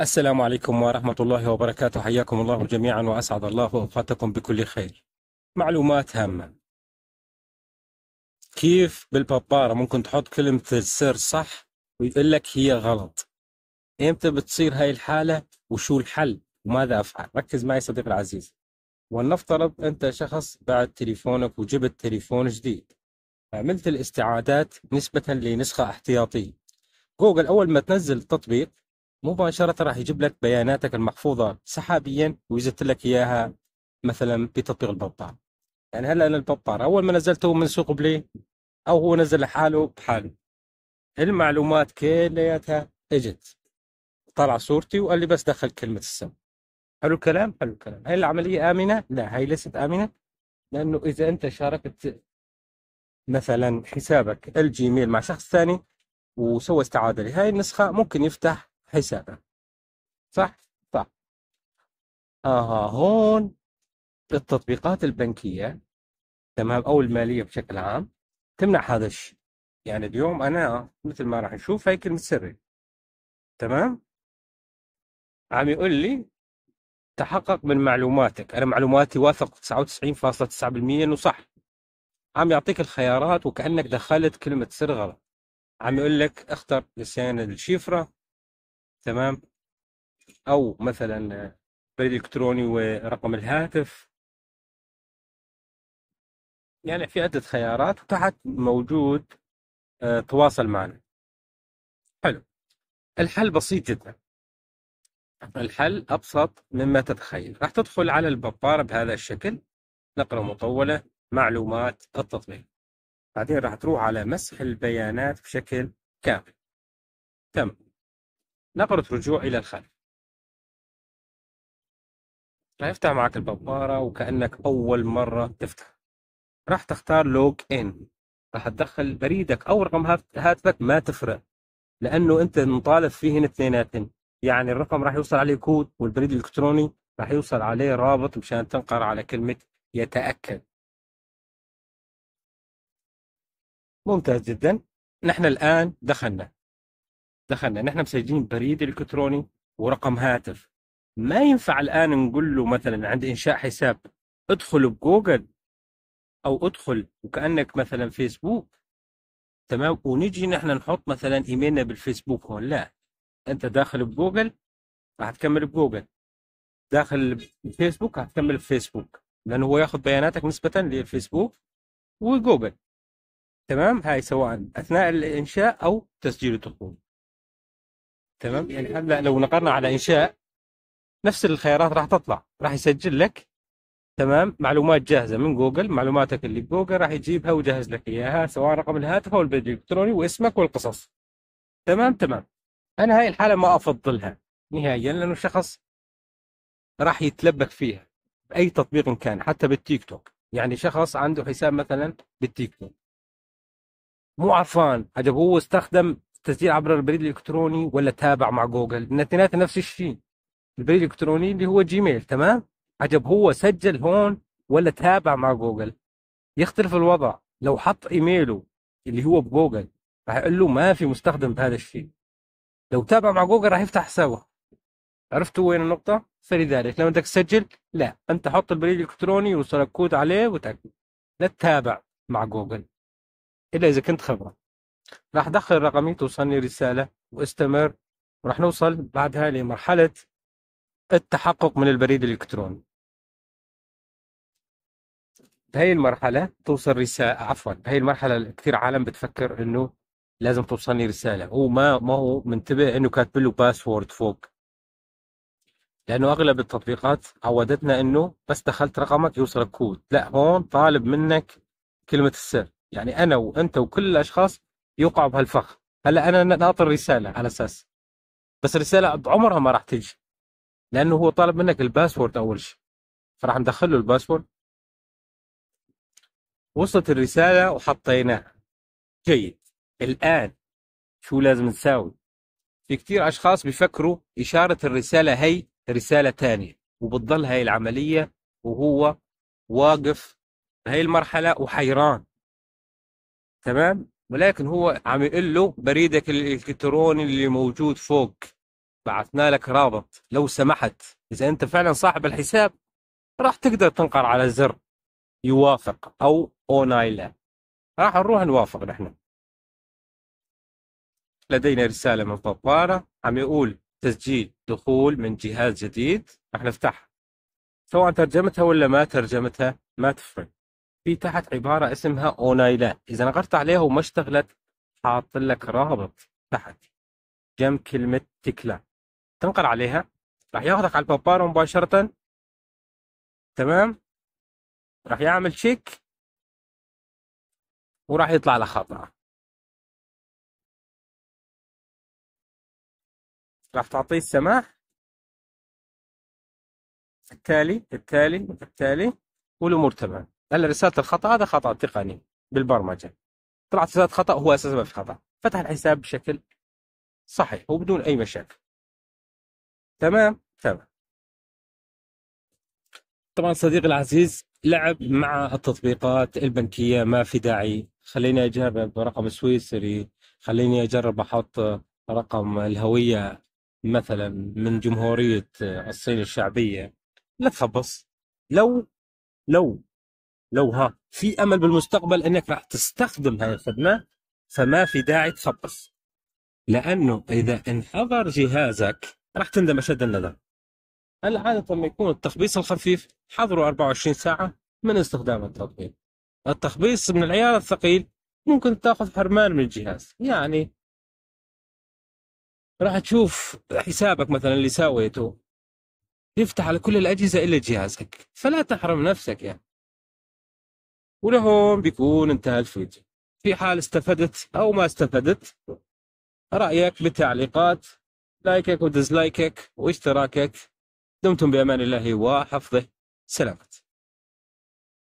السلام عليكم ورحمة الله وبركاته حياكم الله جميعا وأسعد الله أوقاتكم بكل خير معلومات هامة كيف بالبابارة ممكن تحط كلمة السر صح ويقول لك هي غلط امتى بتصير هاي الحالة وشو الحل وماذا أفعل ركز معي صديقي العزيز ولنفترض أنت شخص بعد تليفونك وجبت تليفون جديد عملت الاستعادات نسبة لنسخة احتياطية جوجل أول ما تنزل التطبيق مباشره راح يجيب لك بياناتك المحفوظه سحابيا ويزت لك اياها مثلا بتطبيق الببار يعني هلا انا الببار اول ما نزلته من سوق بلي او هو نزل لحاله بحاله المعلومات كلياتها اجت طلع صورتي وقال لي بس دخل كلمه السم حلو الكلام حلو الكلام هل العمليه امنه لا هاي ليست امنه لانه اذا انت شاركت مثلا حسابك الجيميل مع شخص ثاني وسوى استعاده لهي النسخه ممكن يفتح حسابه صح صح طيب. اها هون التطبيقات البنكية تمام أو المالية بشكل عام تمنع هذا الشيء يعني اليوم أنا مثل ما راح نشوف هاي كلمة سري تمام عم يقول لي تحقق من معلوماتك أنا معلوماتي واثق 99.9% أنه صح عم يعطيك الخيارات وكأنك دخلت كلمة سر غلط عم يقول لك اختر نسيان الشفرة تمام او مثلا بريد الكتروني ورقم الهاتف يعني في عدة خيارات وتحت موجود آه، تواصل معنا حلو الحل بسيط جدا الحل أبسط مما تتخيل راح تدخل على البطار بهذا الشكل نقرة مطولة معلومات التطبيق بعدين راح تروح على مسح البيانات بشكل كامل تمام نقرة رجوع إلى الخلف يفتح معك البابارة وكأنك أول مرة تفتح راح تختار لوج إن راح تدخل بريدك أو رقم هاتفك ما تفرق لأنه أنت مطالب فيه هنا يعني الرقم راح يوصل عليه كود والبريد الإلكتروني راح يوصل عليه رابط مشان تنقر على كلمة يتأكد ممتاز جدا نحن الآن دخلنا دخلنا نحن مسجلين بريد الكتروني ورقم هاتف ما ينفع الان نقول له مثلا عند انشاء حساب ادخل بجوجل او ادخل وكانك مثلا فيسبوك تمام ونجي نحن نحط مثلا ايميلنا بالفيسبوك هون لا انت داخل بجوجل راح تكمل بجوجل داخل الفيسبوك تكمل بفيسبوك لانه هو ياخذ بياناتك نسبه للفيسبوك وجوجل تمام هاي سواء اثناء الانشاء او تسجيل الدخول تمام يعني هلا لو نقرنا على انشاء نفس الخيارات راح تطلع راح يسجل لك تمام معلومات جاهزه من جوجل معلوماتك اللي بجوجل راح يجيبها ويجهز لك اياها سواء رقم الهاتف او البريد الالكتروني واسمك والقصص تمام تمام انا هاي الحاله ما افضلها نهائيا لانه الشخص راح يتلبك فيها باي تطبيق كان حتى بالتيك توك يعني شخص عنده حساب مثلا بالتيك توك مو عرفان عجب هو استخدم تسجيل عبر البريد الالكتروني ولا تابع مع جوجل الاثنينات نفس الشيء البريد الالكتروني اللي هو جيميل تمام عجب هو سجل هون ولا تابع مع جوجل يختلف الوضع لو حط ايميله اللي هو بجوجل راح يقول له ما في مستخدم بهذا الشيء لو تابع مع جوجل راح يفتح حسابه عرفتوا وين النقطة؟ فلذلك لما بدك تسجل لا أنت حط البريد الإلكتروني يوصلك كود عليه وتأكد لا تتابع مع جوجل إلا إذا كنت خبرة راح ادخل رقمي توصلني رساله واستمر وراح نوصل بعدها لمرحله التحقق من البريد الالكتروني بهي المرحله توصل رساله عفوا بهي المرحله كثير عالم بتفكر انه لازم توصلني رساله هو ما ما هو منتبه انه كاتب له باسورد فوق لانه اغلب التطبيقات عودتنا انه بس دخلت رقمك يوصلك كود لا هون طالب منك كلمه السر يعني انا وانت وكل الاشخاص يوقع بهالفخ هلا انا ناطر رساله على اساس بس الرساله عمرها ما راح تجي لانه هو طالب منك الباسورد اول شيء فراح ندخل له الباسورد وصلت الرساله وحطيناها جيد الان شو لازم نساوي في كثير اشخاص بيفكروا اشاره الرساله هي رساله ثانيه وبتضل هاي العمليه وهو واقف هاي المرحله وحيران تمام ولكن هو عم يقول له بريدك الالكتروني اللي موجود فوق بعثنا لك رابط لو سمحت اذا انت فعلا صاحب الحساب راح تقدر تنقر على زر يوافق او او راح نروح نوافق نحن لدينا رسالة من بابانا عم يقول تسجيل دخول من جهاز جديد راح نفتحها سواء ترجمتها ولا ما ترجمتها ما تفرق في تحت عبارة اسمها اونايلا إذا نغرت عليها وما اشتغلت حاط لك رابط تحت جنب كلمة تكلا تنقر عليها راح ياخذك على البابار مباشرة تمام راح يعمل تشيك وراح يطلع له خطأ راح تعطيه السماح التالي التالي التالي والأمور تمام هلا رساله الخطا هذا خطا تقني بالبرمجه طلعت رساله خطا هو اساسا في خطا فتح الحساب بشكل صحيح وبدون اي مشاكل تمام تمام طبعا صديقي العزيز لعب مع التطبيقات البنكيه ما في داعي خليني اجرب رقم سويسري خليني اجرب احط رقم الهويه مثلا من جمهوريه الصين الشعبيه لا تخبص لو لو لو ها في امل بالمستقبل انك راح تستخدم هاي الخدمه فما في داعي تخبص لانه اذا انحضر جهازك راح تندم اشد الندم هلا عادة لما يكون التخبيص الخفيف حضروا 24 ساعة من استخدام التطبيق التخبيص من العيار الثقيل ممكن تاخذ حرمان من الجهاز يعني راح تشوف حسابك مثلا اللي سويته يفتح على كل الأجهزة إلا جهازك فلا تحرم نفسك يعني ولهون بيكون انتهى الفيديو في حال استفدت أو ما استفدت رأيك بالتعليقات لايكك ودزلايكك واشتراكك دمتم بأمان الله وحفظه سلامت